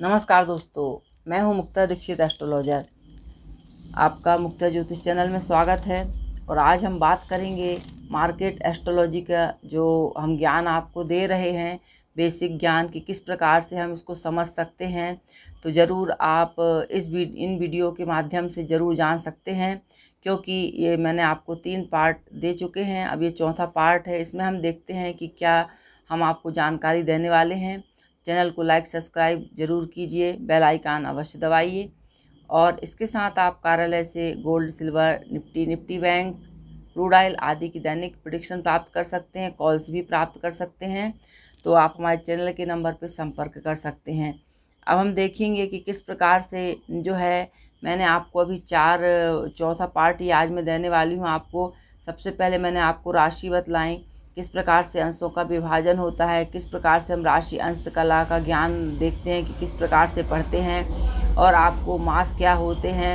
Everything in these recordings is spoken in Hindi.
नमस्कार दोस्तों मैं हूं मुक्ता दीक्षित एस्ट्रोलॉजर आपका मुक्ता ज्योतिष चैनल में स्वागत है और आज हम बात करेंगे मार्केट एस्ट्रोलॉजी का जो हम ज्ञान आपको दे रहे हैं बेसिक ज्ञान कि किस प्रकार से हम इसको समझ सकते हैं तो ज़रूर आप इस इन वीडियो के माध्यम से ज़रूर जान सकते हैं क्योंकि ये मैंने आपको तीन पार्ट दे चुके हैं अब ये चौथा पार्ट है इसमें हम देखते हैं कि क्या हम आपको जानकारी देने वाले हैं चैनल को लाइक सब्सक्राइब जरूर कीजिए बेल आइकन अवश्य दबाइए और इसके साथ आप कार्यालय से gold silver Nifty Nifty bank crude oil आदि की दैनिक प्रोडिक्शन प्राप्त कर सकते हैं कॉल्स भी प्राप्त कर सकते हैं तो आप हमारे चैनल के नंबर पर संपर्क कर सकते हैं अब हम देखेंगे कि किस प्रकार से जो है मैंने आपको अभी चार चौथा पार्ट ही आज मैं देने वाली हूँ आपको सबसे पहले मैंने आपको राशि बतलाई किस प्रकार से अंशों का विभाजन होता है किस प्रकार से हम राशि अंश कला का ज्ञान देखते हैं कि किस प्रकार से पढ़ते हैं और आपको मास क्या होते हैं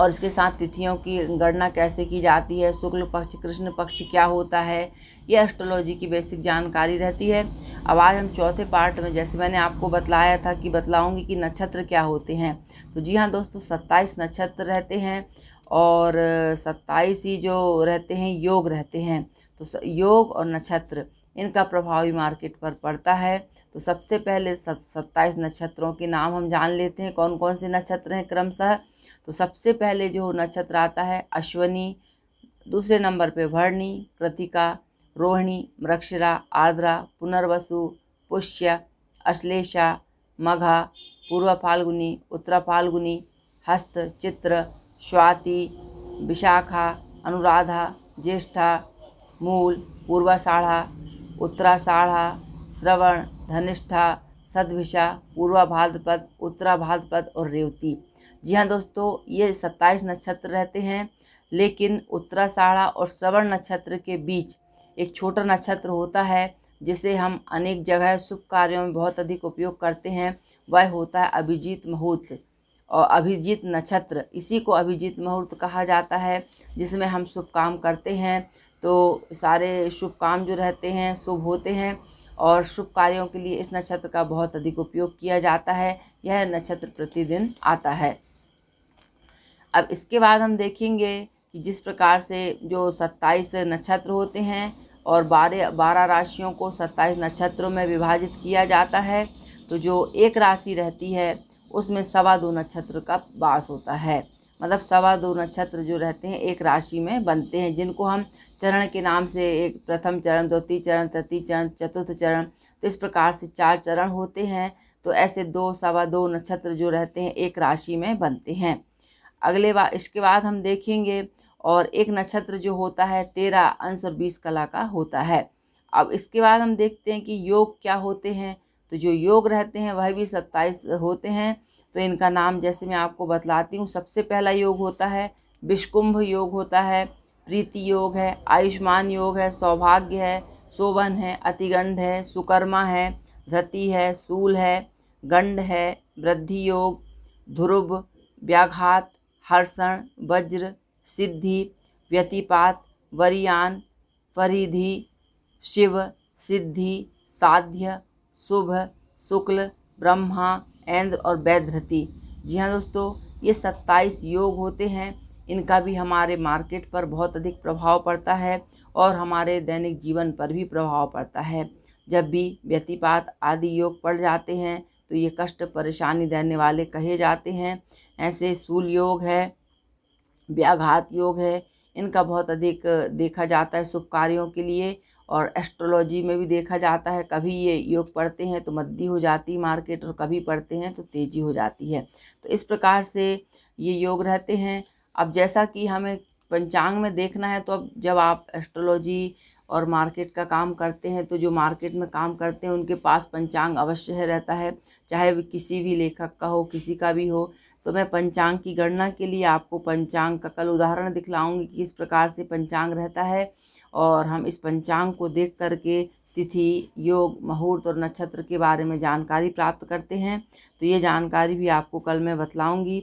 और इसके साथ तिथियों की गणना कैसे की जाती है शुक्ल पक्ष कृष्ण पक्ष क्या होता है ये एस्ट्रोलॉजी की बेसिक जानकारी रहती है अब आज हम चौथे पार्ट में जैसे मैंने आपको बतलाया था कि बतलाऊंगी कि नक्षत्र क्या होते हैं तो जी हाँ दोस्तों सत्ताईस नक्षत्र रहते हैं और सत्ताईस ही जो रहते हैं योग रहते हैं तो योग और नक्षत्र इनका प्रभाव भी मार्केट पर पड़ता है तो सबसे पहले सत्ताईस नक्षत्रों के नाम हम जान लेते हैं कौन कौन से नक्षत्र हैं क्रमशः तो सबसे पहले जो नक्षत्र आता है अश्वनी दूसरे नंबर पे भरणी कृतिका रोहिणी मृक्षरा आर्द्रा पुनर्वसु पुष्य अश्लेषा मघा पूर्व फाल्गुनी उत्तर फाल्गुनी हस्त चित्र स्वाति विशाखा अनुराधा ज्येष्ठा मूल पूर्वाषाढ़ा उत्तराषाढ़ा श्रवण धनिष्ठा सदभिषा पूर्वा भाद्रपद उत्तरा भाद्रपद और रेवती जी हाँ दोस्तों ये सत्ताईस नक्षत्र रहते हैं लेकिन उत्तराषाढ़ा और श्रवण नक्षत्र के बीच एक छोटा नक्षत्र होता है जिसे हम अनेक जगह शुभ कार्यों में बहुत अधिक उपयोग करते हैं वह होता है अभिजीत मुहूर्त और अभिजीत नक्षत्र इसी को अभिजीत मुहूर्त कहा जाता है जिसमें हम शुभ काम करते हैं तो सारे शुभ काम जो रहते हैं शुभ होते हैं और शुभ कार्यों के लिए इस नक्षत्र का बहुत अधिक उपयोग किया जाता है यह नक्षत्र प्रतिदिन आता है अब इसके बाद हम देखेंगे कि जिस प्रकार से जो सत्ताईस नक्षत्र होते हैं और बारह बारह राशियों को सत्ताईस नक्षत्रों में विभाजित किया जाता है तो जो एक राशि रहती है उसमें सवा दो नक्षत्र का वास होता है मतलब सवा दो नक्षत्र जो रहते हैं एक राशि में बनते हैं जिनको हम चरण के नाम से एक प्रथम चरण द्वितीय चरण तृतीय चरण चतुर्थ चरण तो इस प्रकार से चार चरण होते हैं तो ऐसे दो सवा दो नक्षत्र जो रहते हैं एक राशि में बनते हैं अगले बार इसके बाद हम देखेंगे और एक नक्षत्र जो होता है तेरह अंश और बीस कला का होता है अब इसके बाद हम देखते हैं कि योग क्या होते हैं तो जो योग रहते हैं वह भी सत्ताईस होते हैं तो इनका नाम जैसे मैं आपको बतलाती हूँ सबसे पहला योग होता है विष्कुंभ योग होता है प्रीति योग है आयुष्मान योग है सौभाग्य है शोभन है अतिगंध है सुकर्मा है धृति है सूल है गंड है वृद्धि योग ध्रुव व्याघात हर्षण वज्र सिद्धि व्यतिपात वरियान परिधि शिव सिद्धि साध्य शुभ शुक्ल ब्रह्मा ऐन्द्र और वैधृति जी हाँ दोस्तों ये सत्ताईस योग होते हैं इनका भी हमारे मार्केट पर बहुत अधिक प्रभाव पड़ता है और हमारे दैनिक जीवन पर भी प्रभाव पड़ता है जब भी व्यतिपात आदि योग पड़ जाते हैं तो ये कष्ट परेशानी देने वाले कहे जाते हैं ऐसे सूल योग है व्याघात योग है इनका बहुत अधिक देखा जाता है शुभ कार्यों के लिए और एस्ट्रोलॉजी में भी देखा जाता है कभी ये योग पढ़ते हैं तो मद्दी हो जाती मार्केट और कभी पढ़ते हैं तो तेज़ी हो जाती है तो इस प्रकार से ये योग रहते हैं अब जैसा कि हमें पंचांग में देखना है तो अब जब आप एस्ट्रोलॉजी और मार्केट का काम करते हैं तो जो मार्केट में काम करते हैं उनके पास पंचांग अवश्य है रहता है चाहे वो किसी भी लेखक का हो किसी का भी हो तो मैं पंचांग की गणना के लिए आपको पंचांग का कल उदाहरण दिखलाऊंगी कि किस प्रकार से पंचांग रहता है और हम इस पंचांग को देख करके तिथि योग मुहूर्त और नक्षत्र के बारे में जानकारी प्राप्त करते हैं तो ये जानकारी भी आपको कल मैं बतलाऊँगी